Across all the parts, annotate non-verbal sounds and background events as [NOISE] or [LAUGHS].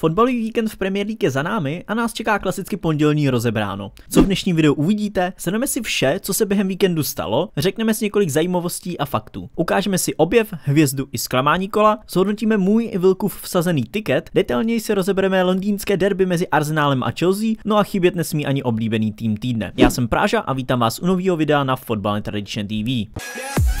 Fotbalový víkend v Premier League je za námi a nás čeká klasicky pondělní rozebráno. Co v dnešním videu uvidíte, shrneme si vše, co se během víkendu stalo, řekneme si několik zajímavostí a faktů. Ukážeme si objev, hvězdu i zklamání kola, zhodnotíme můj i vilku vsazený tiket, detailněji si rozebereme londýnské derby mezi Arsenálem a Chelsea, no a chybět nesmí ani oblíbený tým týdne. Já jsem Práža a vítám vás u nového videa na Fotbal Tradition TV. Yeah.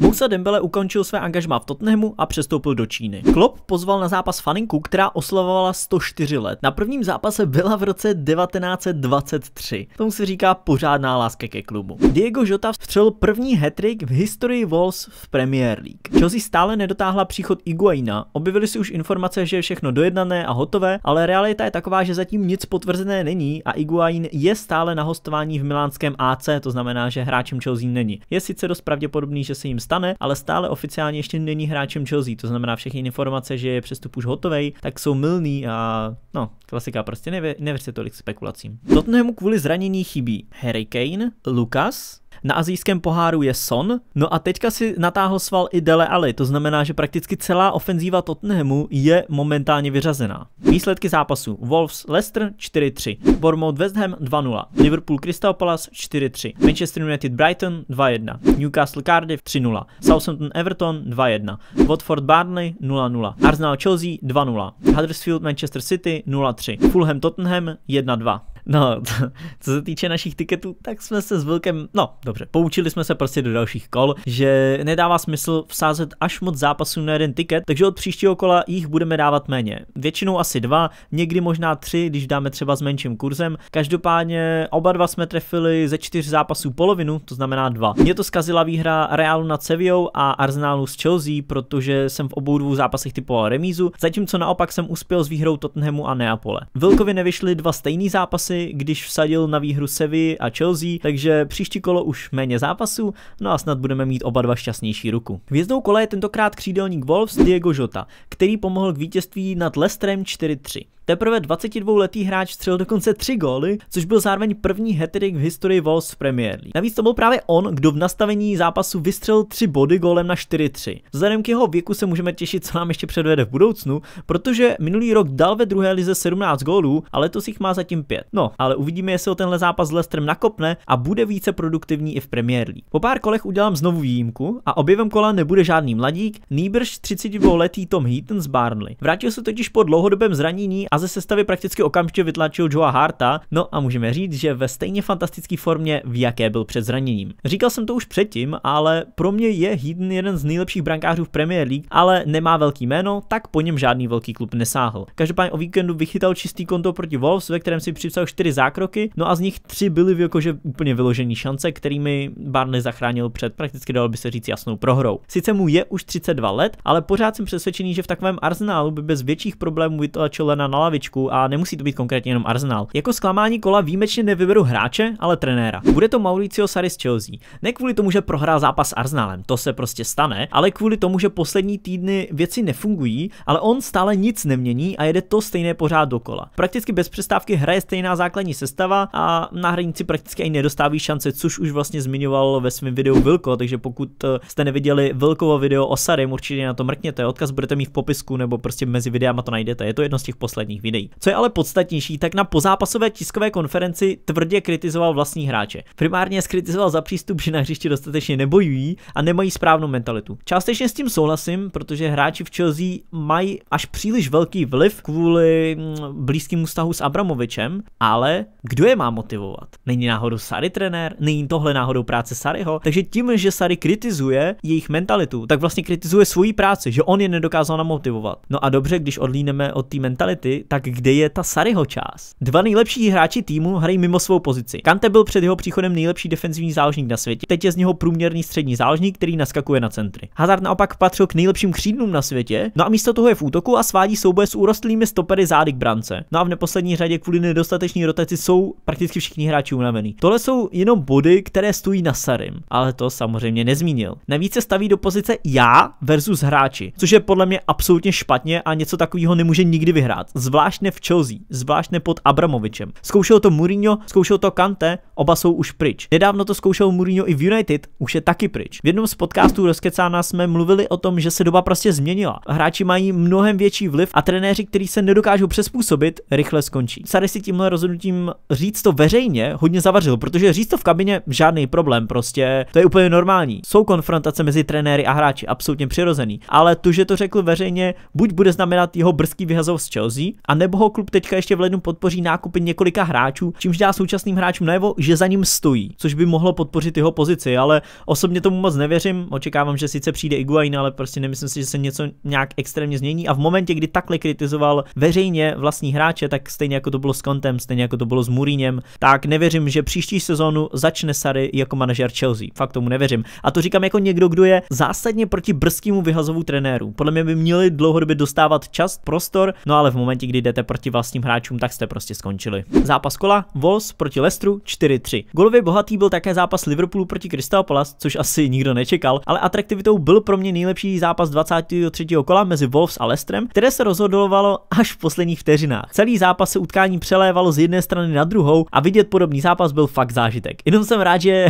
Moussa Dembele ukončil své angažmá v Tottenhamu a přestoupil do Číny. Klopp pozval na zápas faninku, která oslavovala 104 let. Na prvním zápase byla v roce 1923. Tomu se říká pořádná láska ke klubu. Diego Jota vstřelil první hetrik v historii Wolves v Premier League. Chelsea stále nedotáhla příchod Iguaina. Objevily si už informace, že je všechno dojednané a hotové, ale realita je taková, že zatím nic potvrzené není a Iguain je stále na hostování v milánském AC, to znamená, že hráčem Chelsea není. Je sice dost pravděpodobný, že se jim stane, ale stále oficiálně ještě není hráčem Chelsea, to znamená všechny informace, že je přestup už hotový, tak jsou mylný a no, klasika prostě nevěřte tolik spekulacím. Tottenhamu kvůli zranění chybí Harry Kane, Lukas, na azijském poháru je Son, no a teďka si natáhl sval i Dele Ali, to znamená, že prakticky celá ofenzíva Tottenhamu je momentálně vyřazená. Výsledky zápasu Wolves Leicester 4-3, Bournemouth West Ham 2-0, Liverpool Crystal Palace 4-3, Manchester United Brighton 2-1, Newcastle Cardiff 3-0, Southampton Everton 2-1, Watford Barney 0-0, Arsenal Chelsea 2-0, Huddersfield Manchester City 0-3, Fulham Tottenham 1-2. No, [LAUGHS] co se týče našich tiketů, tak jsme se s Vilkem, no dobře, poučili jsme se prostě do dalších kol, že nedává smysl vsázet až moc zápasů na jeden tiket, takže od příštího kola jich budeme dávat méně. Většinou asi dva, někdy možná tři, když dáme třeba s menším kurzem. Každopádně oba dva jsme trefili ze čtyř zápasů polovinu, to znamená dva. Mě to zkazila výhra Realu nad Sevillou a Arsenalu s Chelsea, protože jsem v obou dvou zápasech typoval remízu, zatímco naopak jsem uspěl s výhrou Tottenhamu a Neapole. Vilkovi nevyšly dva stejný zápasy, když vsadil na výhru Sevy a Chelsea, takže příští kolo už méně zápasů, no a snad budeme mít oba dva šťastnější ruku. Hvězdou kola je tentokrát křídelník Wolves Diego Jota, který pomohl k vítězství nad Leicesterem 4-3. Teprve 22-letý hráč střelil dokonce tři góly, což byl zároveň první hetrick v historii Wolves Premier League. Navíc to byl právě on, kdo v nastavení zápasu vystřelil tři body gólem na 4-3. Vzhledem k jeho věku se můžeme těšit, co nám ještě předvede v budoucnu, protože minulý rok dal ve druhé lize 17 gólů a letos jich má zatím 5. No, ale uvidíme, jestli ho tenhle zápas s Lestrem nakopne a bude více produktivní i v Premier League. Po pár kolech udělám znovu výjimku a objevem kola nebude žádný mladík, nýbrž 32-letý Tom Heaton z Barnley. Vrátil se totiž po dlouhodobém zranění a ze sestavy prakticky okamžitě vytlačil Joa Harta, no a můžeme říct, že ve stejně fantastické formě, v jaké byl před zraněním. Říkal jsem to už předtím, ale pro mě je Heaton jeden z nejlepších brankářů v Premier League, ale nemá velký jméno, tak po něm žádný velký klub nesáhl. Každopádně o víkendu vychytal čistý konto proti Wolves, ve kterém si připsal čtyři zákroky, no a z nich tři byly jakože úplně vyložený šance, kterými Barney zachránil před prakticky dalo by se říct jasnou prohrou. Sice mu je už 32 let, ale pořád jsem přesvědčený, že v takovém arzenálu by bez větších problémů vytlačil na lavičku a nemusí to být konkrétně jenom Arsenal. Jako zklamání kola výjimečně nevyberu hráče, ale trenéra. Bude to Mauricio Sarri z Chelsea. Ne kvůli tomu, že prohrál zápas s Arsenalem, to se prostě stane, ale kvůli tomu, že poslední týdny věci nefungují, ale on stále nic nemění a jede to stejné pořád dokola. Prakticky bez přestávky hraje stejná základní sestava a na hranici prakticky ani nedostáví šance, což už vlastně zmiňoval ve svém videu Vilko, takže pokud eh, jste neviděli Vilkovo video o Sarim, určitě na to mrkněte, odkaz budete mít v popisku nebo prostě mezi videama to najdete, je to jedno z těch posledních sociálních videí. Co je ale podstatnější, tak na pozápasové tiskové konferenci tvrdě kritizoval vlastní hráče. Primárně skritizoval za přístup, že na hřišti dostatečně nebojují a nemají správnou mentalitu. Částečně s tím souhlasím, protože hráči v Chelsea mají až příliš velký vliv kvůli mm, blízkému vztahu s Abramovičem, ale kdo je má motivovat? Není náhodou Sary trenér? Není tohle náhodou práce Saryho? Takže tím, že Sary kritizuje jejich mentalitu, tak vlastně kritizuje svoji práci, že on je nedokázal namotivovat. No a dobře, když odlíneme od té mentality, tak kde je ta saryho část? Dva nejlepší hráči týmu hrají mimo svou pozici. Kante byl před jeho příchodem nejlepší defenzivní záložník na světě. Teď je z něho průměrný střední záložník, který naskakuje na centry. Hazard naopak patřil k nejlepším křídlům na světě, no a místo toho je v útoku a svádí souboje s úrostlými stopery zády k brance. No a v neposlední řadě kvůli nedostatečné rotaci jsou prakticky všichni hráči unavení. Tohle jsou jenom body, které stojí na sarym, ale to samozřejmě nezmínil. Navíc se staví do pozice já versus hráči, což je podle mě absolutně špatně a něco takového nemůže nikdy vyhrát. Z zvláštně v Chelsea, zvláštně pod Abramovičem. Zkoušel to Mourinho, zkoušel to Kante, oba jsou už pryč. Nedávno to zkoušel Mourinho i v United, už je taky pryč. V jednom z podcastů Rozkecána jsme mluvili o tom, že se doba prostě změnila. Hráči mají mnohem větší vliv a trenéři, kteří se nedokážou přespůsobit, rychle skončí. Sary si tímhle rozhodnutím říct to veřejně hodně zavařil, protože říct to v kabině žádný problém, prostě to je úplně normální. Jsou konfrontace mezi trenéry a hráči, absolutně přirozený. Ale to, že to řekl veřejně, buď bude znamenat jeho brzký vyhazov z Chelsea, a nebo ho klub teďka ještě v lednu podpoří nákupy několika hráčů, čímž dá současným hráčům najevo, že za ním stojí, což by mohlo podpořit jeho pozici, ale osobně tomu moc nevěřím. Očekávám, že sice přijde Iguain, ale prostě nemyslím si, že se něco nějak extrémně změní. A v momentě, kdy takhle kritizoval veřejně vlastní hráče, tak stejně jako to bylo s Kontem, stejně jako to bylo s Muriněm, tak nevěřím, že příští sezónu začne Sary jako manažer Chelsea. Fakt tomu nevěřím. A to říkám jako někdo, kdo je zásadně proti brzkému vyhazovu trenéru. Podle mě by měli dlouhodobě dostávat čas, prostor, no ale v momentě, kdy jdete proti vlastním hráčům, tak jste prostě skončili. Zápas kola Wolves proti Lestru 4-3. Golově bohatý byl také zápas Liverpoolu proti Crystal Palace, což asi nikdo nečekal, ale atraktivitou byl pro mě nejlepší zápas 23. kola mezi Wolves a Lestrem, které se rozhodovalo až v posledních vteřinách. Celý zápas se utkání přelévalo z jedné strany na druhou a vidět podobný zápas byl fakt zážitek. Jenom jsem rád, že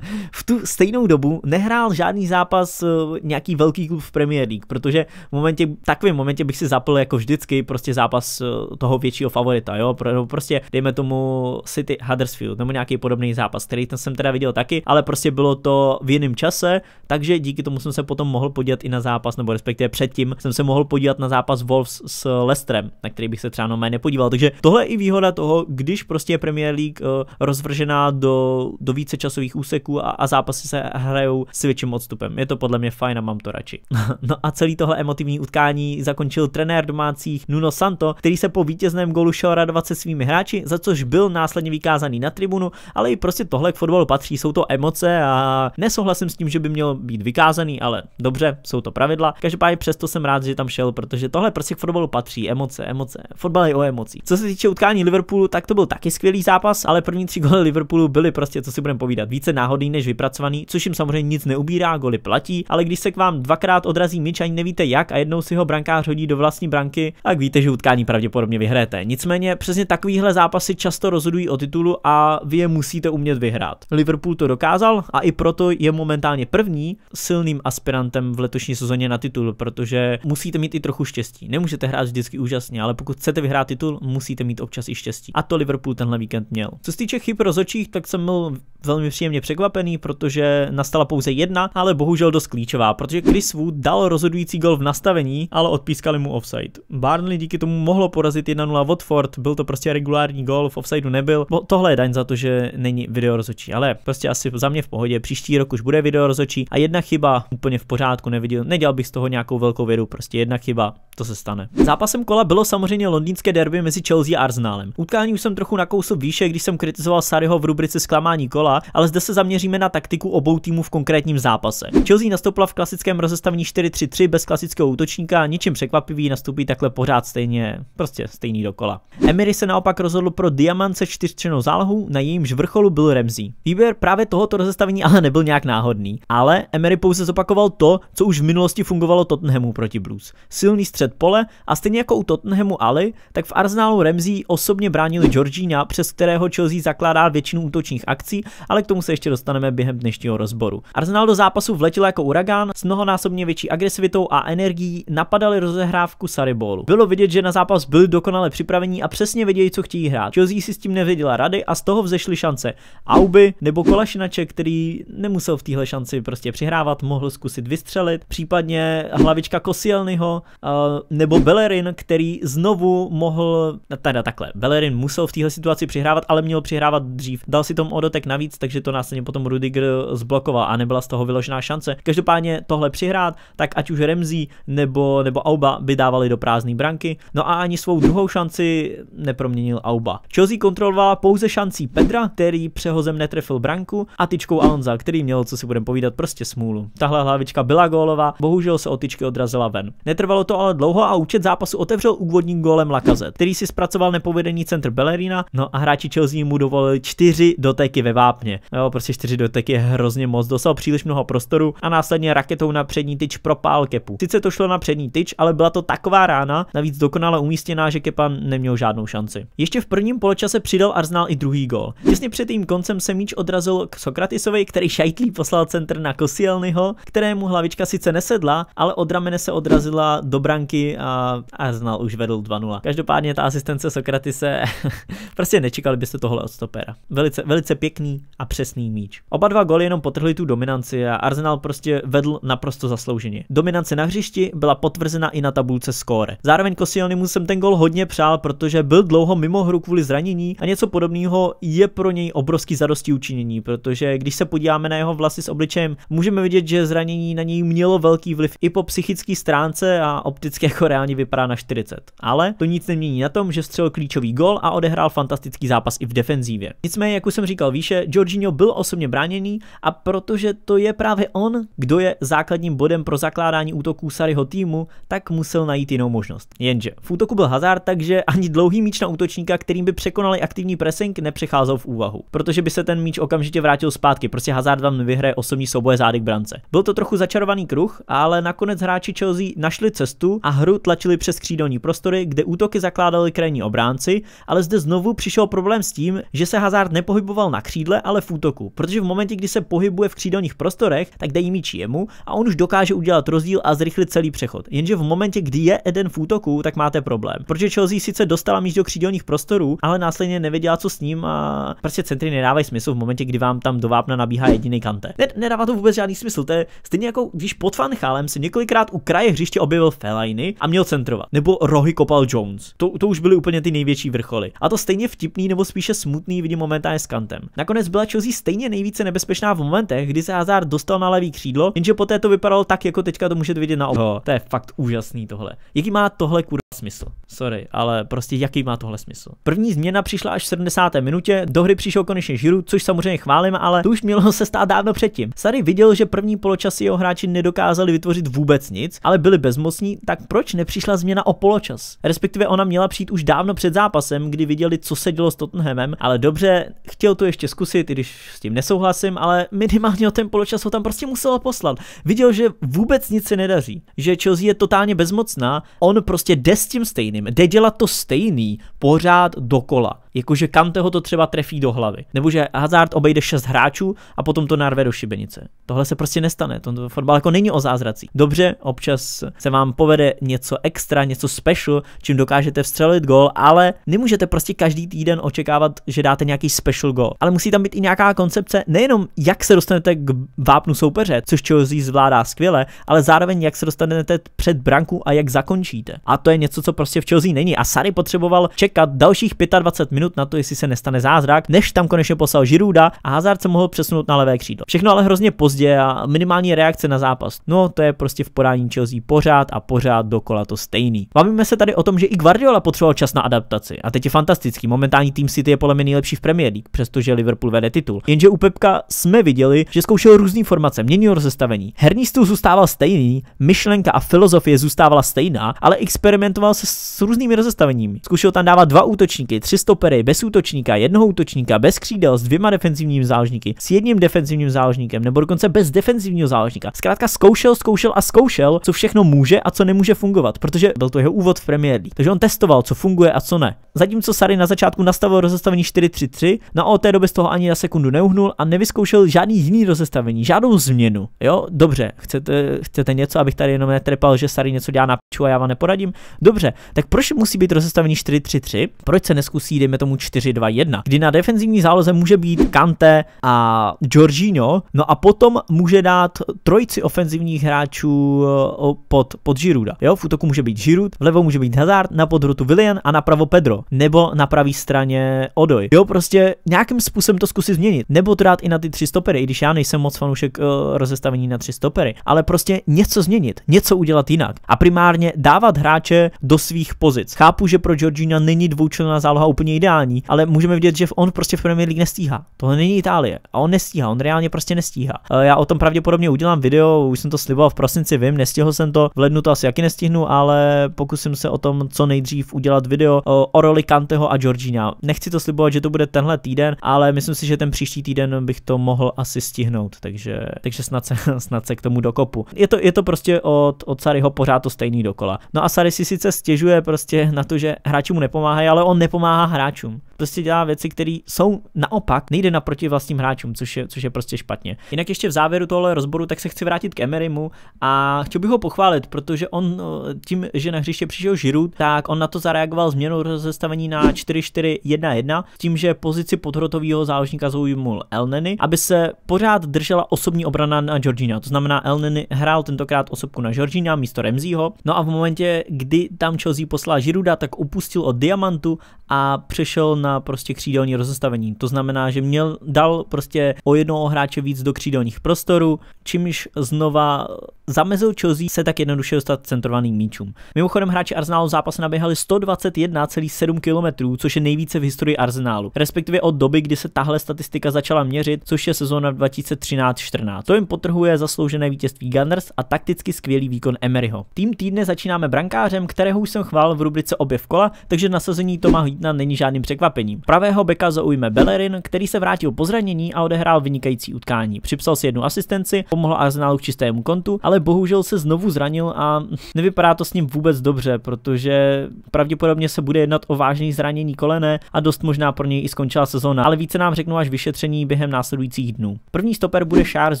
v tu stejnou dobu nehrál žádný zápas eh, nějaký velký klub v Premier League, protože v momentě, takovém momentě bych si zapl jako vždycky prostě zápas eh, Eh, toho většího favorita, jo, pro, prostě dejme tomu City Huddersfield nebo nějaký podobný zápas, který ten jsem teda viděl taky, ale prostě bylo to v jiném čase, takže díky tomu jsem se potom mohl podívat i na zápas, nebo respektive předtím jsem se mohl podívat na zápas Wolves s Lestrem, na který bych se třeba normálně nepodíval. Takže tohle je i výhoda toho, když prostě je Premier League eh, rozvržená do, do více časových úseků a, a zápasy se hrajou s větším odstupem. Je to podle mě fajn a mám to radši. [LAUGHS] no a celý tohle emotivní utkání zakončil trenér domácích Nuno Santo, který se po vítězném golu šel radovat se svými hráči, za což byl následně vykázaný na tribunu, ale i prostě tohle k fotbalu patří, jsou to emoce a nesouhlasím s tím, že by měl být vykázaný, ale dobře, jsou to pravidla. Každopádně přesto jsem rád, že tam šel, protože tohle prostě k fotbalu patří, emoce, emoce. Fotbal je o emocích. Co se týče utkání Liverpoolu, tak to byl taky skvělý zápas, ale první tři góly Liverpoolu byly prostě, co si budeme povídat, více náhodný než vypracovaný, což jim samozřejmě nic neubírá, goly platí, ale když se k vám dvakrát odrazí míč, ani nevíte jak a jednou si ho brankář hodí do vlastní branky, tak víte, že utkání pravděpodobně pravděpodobně vyhráte. Nicméně přesně takovýhle zápasy často rozhodují o titulu a vy je musíte umět vyhrát. Liverpool to dokázal a i proto je momentálně první silným aspirantem v letošní sezóně na titul, protože musíte mít i trochu štěstí. Nemůžete hrát vždycky úžasně, ale pokud chcete vyhrát titul, musíte mít občas i štěstí. A to Liverpool tenhle víkend měl. Co se týče chyb rozočích, tak jsem byl velmi příjemně překvapený, protože nastala pouze jedna, ale bohužel dost klíčová, protože Chris Wood dal rozhodující gol v nastavení, ale odpískali mu offside. Barnley díky tomu mohlo porazit 1-0 Watford, byl to prostě regulární gol, v offsideu nebyl. Bo tohle je daň za to, že není video rozočí, ale prostě asi za mě v pohodě. Příští rok už bude video rozočí a jedna chyba úplně v pořádku neviděl. Nedělal bych z toho nějakou velkou vědu, prostě jedna chyba to se stane. Zápasem kola bylo samozřejmě londýnské derby mezi Chelsea a Arsenalem. Utkání už jsem trochu nakousl výše, když jsem kritizoval Sariho v rubrice Sklamání kola, ale zde se zaměříme na taktiku obou týmů v konkrétním zápase. Chelsea nastoupila v klasickém rozestavení 4-3-3 bez klasického útočníka, ničím překvapivý, nastoupí takhle pořád stejně, prostě stejný dokola. Emery se naopak rozhodl pro diamance se čtyřčenou na jejímž vrcholu byl Ramsey. Výběr právě tohoto rozestavení ale nebyl nějak náhodný, ale Emery pouze zopakoval to, co už v minulosti fungovalo Tottenhamu proti Blues. Silný střed uprostřed pole a stejně jako u Tottenhamu Ali, tak v Arsenalu Ramsey osobně bránili Georgina, přes kterého Chelsea zakládá většinu útočních akcí, ale k tomu se ještě dostaneme během dnešního rozboru. Arsenal do zápasu vletěl jako uragán s mnohonásobně větší agresivitou a energií napadali rozehrávku Saribolu. Bylo vidět, že na zápas byli dokonale připravení a přesně věděli, co chtějí hrát. Chelsea si s tím nevěděla rady a z toho vzešly šance Auby nebo Kolašinače, který nemusel v téhle šanci prostě přihrávat, mohl zkusit vystřelit, případně hlavička Kosielnyho, eh, nebo Bellerin, který znovu mohl, teda takhle, Bellerin musel v téhle situaci přihrávat, ale měl přihrávat dřív. Dal si tomu odotek navíc, takže to následně potom Rudiger zblokoval a nebyla z toho vyložená šance. Každopádně tohle přihrát, tak ať už Remzi nebo, nebo Auba by dávali do prázdné branky, no a ani svou druhou šanci neproměnil Auba. Chelsea kontrolovala pouze šancí Pedra, který přehozem netrefil branku a tyčkou Alonza, který měl, co si budeme povídat, prostě smůlu. Tahle hlavička byla gólová, bohužel se od tyčky odrazila ven. Netrvalo to ale dlouho dlouho a účet zápasu otevřel úvodním gólem Lakazet, který si zpracoval nepovedený centr Bellerina, no a hráči Chelsea mu dovolili čtyři doteky ve vápně. Jo, prostě čtyři doteky je hrozně moc, dostal příliš mnoho prostoru a následně raketou na přední tyč propál Kepu. Sice to šlo na přední tyč, ale byla to taková rána, navíc dokonale umístěná, že Kepa neměl žádnou šanci. Ještě v prvním poločase přidal Arsenal i druhý gól. Těsně před tím koncem se míč odrazil k Sokratisovi, který šajtlí poslal centr na Kosielnyho, kterému hlavička sice nesedla, ale od ramene se odrazila do branky branky a Arsenal už vedl 2-0. Každopádně ta asistence Sokratise, [LAUGHS] prostě nečekali byste tohle od stopera. Velice, velice pěkný a přesný míč. Oba dva goly jenom potrhli tu dominanci a Arsenal prostě vedl naprosto zaslouženě. Dominance na hřišti byla potvrzena i na tabulce skóre. Zároveň Kosionimu jsem ten gol hodně přál, protože byl dlouho mimo hru kvůli zranění a něco podobného je pro něj obrovský zadosti učinění, protože když se podíváme na jeho vlasy s obličejem, můžeme vidět, že zranění na něj mělo velký vliv i po psychické stránce a optické jako reálně vypadá na 40. Ale to nic nemění na tom, že střel klíčový gol a odehrál fantastický zápas i v defenzívě. Nicméně, jak už jsem říkal výše, Jorginho byl osobně bráněný a protože to je právě on, kdo je základním bodem pro zakládání útoků Saryho týmu, tak musel najít jinou možnost. Jenže v útoku byl Hazard, takže ani dlouhý míč na útočníka, kterým by překonali aktivní pressing, nepřecházel v úvahu, protože by se ten míč okamžitě vrátil zpátky, prostě Hazard vám vyhraje osobní souboje zády k brance. Byl to trochu začarovaný kruh, ale nakonec hráči Chelsea našli cestu a hru tlačili přes křídelní prostory, kde útoky zakládali krajní obránci, ale zde znovu přišel problém s tím, že se Hazard nepohyboval na křídle, ale v útoku, protože v momentě, kdy se pohybuje v křídelních prostorech, tak dají míč jemu a on už dokáže udělat rozdíl a zrychlit celý přechod. Jenže v momentě, kdy je jeden v útoku, tak máte problém. Protože Chelsea sice dostala míč do křídelních prostorů, ale následně nevěděla, co s ním a prostě centry nedávají smysl v momentě, kdy vám tam do vápna nabíhá jediný kante. Ned nedává to vůbec žádný smysl, to je stejně jako když pod Fanchálem se několikrát u kraje hřiště objevil Fellaini liney a měl centrovat. Nebo rohy kopal Jones. To, to už byly úplně ty největší vrcholy. A to stejně vtipný nebo spíše smutný vidím momentálně s Kantem. Nakonec byla Chelsea stejně nejvíce nebezpečná v momentech, kdy se Hazard dostal na levý křídlo, jenže poté to vypadalo tak, jako teďka to můžete vidět na obo. To je fakt úžasný tohle. Jaký má tohle kurva smysl? Sorry, ale prostě jaký má tohle smysl? První změna přišla až v 70. minutě, do hry přišel konečně Žiru, což samozřejmě chválím, ale to už mělo se stát dávno předtím. Sary viděl, že první poločas jeho hráči nedokázali vytvořit vůbec nic, ale byli bezmocní, tak proč nepřišla změna o poločas? Respektive ona měla přijít už dávno před zápasem, kdy viděli, co se dělo s Tottenhamem, ale dobře, chtěl to ještě zkusit, i když s tím nesouhlasím, ale minimálně o ten poločas ho tam prostě muselo poslat. Viděl, že vůbec nic se nedaří, že Chelsea je totálně bezmocná, on prostě jde s tím stejným, jde dělat to stejný pořád dokola. Jakože Kanteho to třeba trefí do hlavy. Nebo že Hazard obejde šest hráčů a potom to narve do šibenice. Tohle se prostě nestane. Tento fotbal jako není o zázracích. Dobře, občas se vám povede něco extra, něco special, čím dokážete vstřelit gol, ale nemůžete prostě každý týden očekávat, že dáte nějaký special gol. Ale musí tam být i nějaká koncepce, nejenom jak se dostanete k vápnu soupeře, což Chelsea zvládá skvěle, ale zároveň jak se dostanete před branku a jak zakončíte. A to je něco, co prostě v Chelsea není. A Sary potřeboval čekat dalších 25 minut minut na to, jestli se nestane zázrak, než tam konečně poslal Žiruda a Hazard se mohl přesunout na levé křídlo. Všechno ale hrozně pozdě a minimální reakce na zápas. No, to je prostě v podání Chelsea pořád a pořád dokola to stejný. Bavíme se tady o tom, že i Guardiola potřeboval čas na adaptaci a teď je fantastický. Momentální tým City je podle mě nejlepší v Premier League, přestože Liverpool vede titul. Jenže u Pepka jsme viděli, že zkoušel různý formace, měnil rozestavení. Herní stůl zůstával stejný, myšlenka a filozofie zůstávala stejná, ale experimentoval se s různými rozestaveními. Zkoušel tam dávat dva útočníky, tři stopery, sérii bez útočníka, jednoho útočníka, bez křídel, s dvěma defenzivními záložníky, s jedním defenzivním záložníkem, nebo dokonce bez defenzivního záložníka. Zkrátka zkoušel, zkoušel a zkoušel, co všechno může a co nemůže fungovat, protože byl to jeho úvod v Premier League. Takže on testoval, co funguje a co ne. Zatímco Sary na začátku nastavil rozestavení 4-3-3, na od té doby z toho ani na sekundu neuhnul a nevyzkoušel žádný jiný rozestavení, žádnou změnu. Jo, dobře, chcete, chcete něco, abych tady jenom netrepal, že Sary něco dělá na piču a já vám neporadím? Dobře, tak proč musí být rozestavení 4-3-3? Proč se neskusí, dejme tomu, tomu 4-2-1, kdy na defenzivní záloze může být Kante a Giorgino, no a potom může dát trojici ofenzivních hráčů eh, pod, pod Žiruda. Jo, v útoku může být Žirud, vlevo může být Hazard, na podrotu Willian a napravo Pedro, nebo na pravé straně Odoj. Jo, prostě nějakým způsobem to zkusit změnit, nebo to dát i na ty tři stopery, i když já nejsem moc fanoušek uh, rozestavení na tři stopery, ale prostě něco změnit, něco udělat jinak a primárně dávat hráče do svých pozic. Chápu, že pro Georgina není dvoučlenná záloha úplně ideální, ideální, ale můžeme vidět, že on prostě v Premier League nestíhá. To není Itálie a on nestíhá, on reálně prostě nestíhá. Eh, já o tom pravděpodobně udělám video, už jsem to sliboval v prosinci, vím, nestihl jsem to, v lednu to asi jaký nestihnu, ale pokusím se o tom co nejdřív udělat video o roli Kanteho a Georgina. Nechci to slibovat, že to bude tenhle týden, ale myslím si, že ten příští týden bych to mohl asi stihnout, takže, takže snad, se, [LAUGHS] snad se k tomu dokopu. Je to, je to prostě od, od Saryho pořád to stejný dokola. No a Sary si sice stěžuje prostě na to, že hráči mu nepomáhají, ale on nepomáhá hráčům hráčům. Prostě dělá věci, které jsou naopak, nejde naproti vlastním hráčům, což je, což je prostě špatně. Jinak ještě v závěru tohle rozboru, tak se chci vrátit k Emerymu a chtěl bych ho pochválit, protože on eh, tím, že na hřiště přišel Žiru, tak on na to zareagoval změnou rozestavení na 4-4-1-1, tím, že pozici podhrotového záložníka zaujímul Elneny, aby se pořád držela osobní obrana na Georgina. To znamená, Elneny hrál tentokrát osobku na Georgina místo Remzího. No a v momentě, kdy tam Chelsea poslal Žiruda, tak upustil od Diamantu a přešel přešel na prostě křídelní rozestavení. To znamená, že měl, dal prostě o jednoho hráče víc do křídelních prostorů, čímž znova zamezil Chelsea se tak jednoduše dostat centrovaným míčům. Mimochodem hráči Arsenalu v naběhali 121,7 km, což je nejvíce v historii Arsenalu, respektive od doby, kdy se tahle statistika začala měřit, což je sezóna 2013-14. To jim potrhuje zasloužené vítězství Gunners a takticky skvělý výkon Emeryho. Tým týdne začínáme brankářem, kterého už jsem chválil v rubrice objev kola, takže nasazení Toma Hlídna není žádným překvapením. Pravého beka zaujme Bellerin, který se vrátil po zranění a odehrál vynikající utkání. Připsal si jednu asistenci, pomohl Arsenalu k čistému kontu, ale ale bohužel se znovu zranil a [LAUGHS] nevypadá to s ním vůbec dobře, protože pravděpodobně se bude jednat o vážný zranění kolene a dost možná pro něj i skončila sezóna, ale více nám řeknou až vyšetření během následujících dnů. První stoper bude Šár z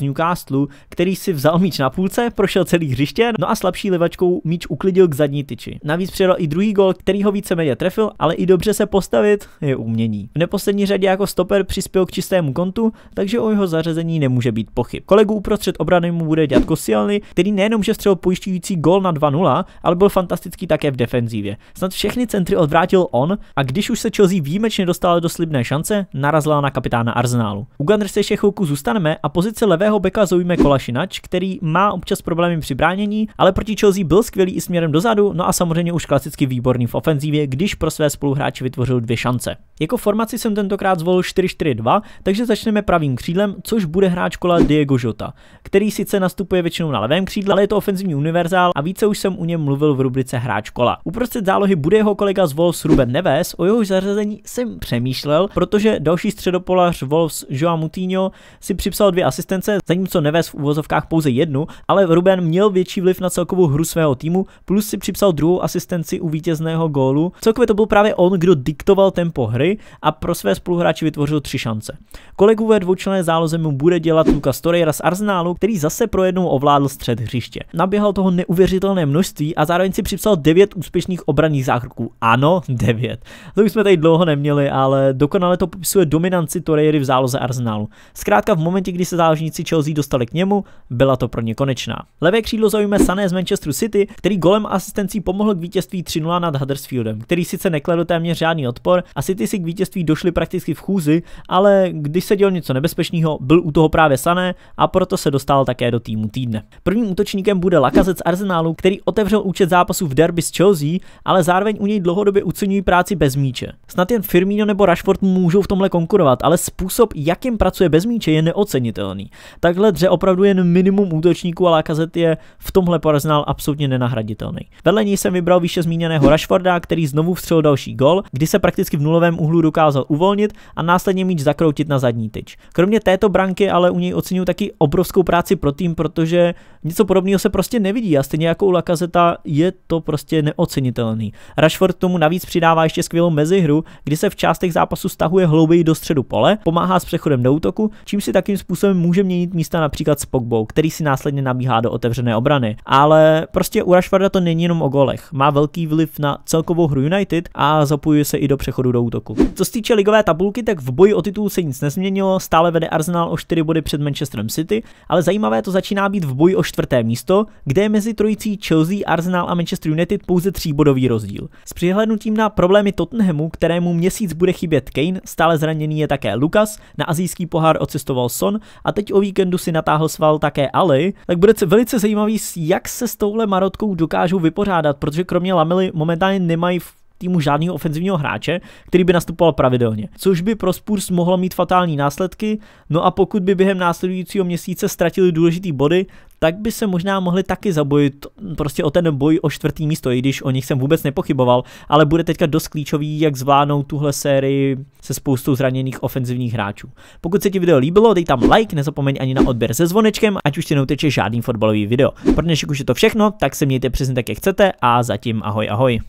Newcastle, který si vzal míč na půlce, prošel celý hřiště, no a slabší levačkou míč uklidil k zadní tyči. Navíc přidal i druhý gol, který ho víceméně trefil, ale i dobře se postavit je umění. V neposlední řadě jako stoper přispěl k čistému kontu, takže o jeho zařazení nemůže být pochyb. Kolegu uprostřed obrany mu bude dělat Silny, který nejenom, že střel pojišťující gol na 2-0, ale byl fantastický také v defenzívě. Snad všechny centry odvrátil on a když už se Chelsea výjimečně dostala do slibné šance, narazila na kapitána Arsenálu. U Gunners se ještě chvilku zůstaneme a pozice levého beka zaujme Kolašinač, který má občas problémy při bránění, ale proti Chelsea byl skvělý i směrem dozadu, no a samozřejmě už klasicky výborný v ofenzívě, když pro své spoluhráče vytvořil dvě šance. Jako formaci jsem tentokrát zvolil 4-4-2, takže začneme pravým křídlem, což bude hráč kola Diego Jota, který sice nastupuje většinou na levé levém křídle, ale je to ofenzivní univerzál a více už jsem u něm mluvil v rubrice Hráč kola. Uprostřed zálohy bude jeho kolega z Wolves Ruben Neves, o jehož zařazení jsem přemýšlel, protože další středopolař Wolves Joao Mutinho si připsal dvě asistence, zatímco Neves v uvozovkách pouze jednu, ale Ruben měl větší vliv na celkovou hru svého týmu, plus si připsal druhou asistenci u vítězného gólu. Celkově to byl právě on, kdo diktoval tempo hry a pro své spoluhráči vytvořil tři šance. Kolegu ve dvoučlenné záloze mu bude dělat Lukas Torreira z Arsenálu, který zase pro jednou ovládl střed před hřiště. Naběhal toho neuvěřitelné množství a zároveň si připsal 9 úspěšných obraných zákroků. Ano, 9. To už jsme tady dlouho neměli, ale dokonale to popisuje dominanci Torreiry v záloze Arsenalu. Zkrátka v momentě, kdy se záložníci Chelsea dostali k němu, byla to pro ně konečná. Levé křídlo zaujme Sané z Manchesteru City, který golem asistencí pomohl k vítězství 3-0 nad Huddersfieldem, který sice nekladl téměř žádný odpor a City si k vítězství došli prakticky v chůzi, ale když se dělo něco nebezpečného, byl u toho právě Sané a proto se dostal také do týmu týdne. První Prvním útočníkem bude Lakazec Arsenálu, který otevřel účet zápasu v derby s Chelsea, ale zároveň u něj dlouhodobě ucenují práci bez míče. Snad jen Firmino nebo Rashford můžou v tomhle konkurovat, ale způsob, jakým pracuje bez míče, je neocenitelný. Takhle dře opravdu jen minimum útočníků a Lakazet je v tomhle po Arsenal absolutně nenahraditelný. Vedle něj jsem vybral výše zmíněného Rashforda, který znovu vstřelil další gol, kdy se prakticky v nulovém úhlu dokázal uvolnit a následně míč zakroutit na zadní tyč. Kromě této branky ale u něj ocenil taky obrovskou práci pro tým, protože Něco podobného se prostě nevidí a stejně jako u Lakazeta je to prostě neocenitelný. Rashford tomu navíc přidává ještě skvělou mezihru, kdy se v částech zápasu stahuje hlouběji do středu pole, pomáhá s přechodem do útoku, čím si takým způsobem může měnit místa například s Pogbou, který si následně nabíhá do otevřené obrany. Ale prostě u Rashforda to není jenom o golech, má velký vliv na celkovou hru United a zapojuje se i do přechodu do útoku. Co se týče ligové tabulky, tak v boji o titul se nic nezměnilo, stále vede Arsenal o 4 body před Manchesterem City, ale zajímavé to začíná být v boji o 4 čtvrté místo, kde je mezi trojicí Chelsea, Arsenal a Manchester United pouze tříbodový rozdíl. S přihlednutím na problémy Tottenhamu, kterému měsíc bude chybět Kane, stále zraněný je také Lukas, na azijský pohár odcestoval Son a teď o víkendu si natáhl sval také Ali, tak bude velice zajímavý, jak se s touhle marotkou dokážou vypořádat, protože kromě Lamely momentálně nemají v týmu žádného ofenzivního hráče, který by nastupoval pravidelně, což by pro Spurs mohlo mít fatální následky, no a pokud by během následujícího měsíce ztratili důležitý body, tak by se možná mohli taky zabojit prostě o ten boj o čtvrtý místo, i když o nich jsem vůbec nepochyboval, ale bude teďka dost klíčový, jak zvládnout tuhle sérii se spoustou zraněných ofenzivních hráčů. Pokud se ti video líbilo, dej tam like, nezapomeň ani na odběr se zvonečkem, ať už ti neuteče žádný fotbalový video. Pro dnešek už je to všechno, tak se mějte přesně tak, jak chcete a zatím ahoj ahoj.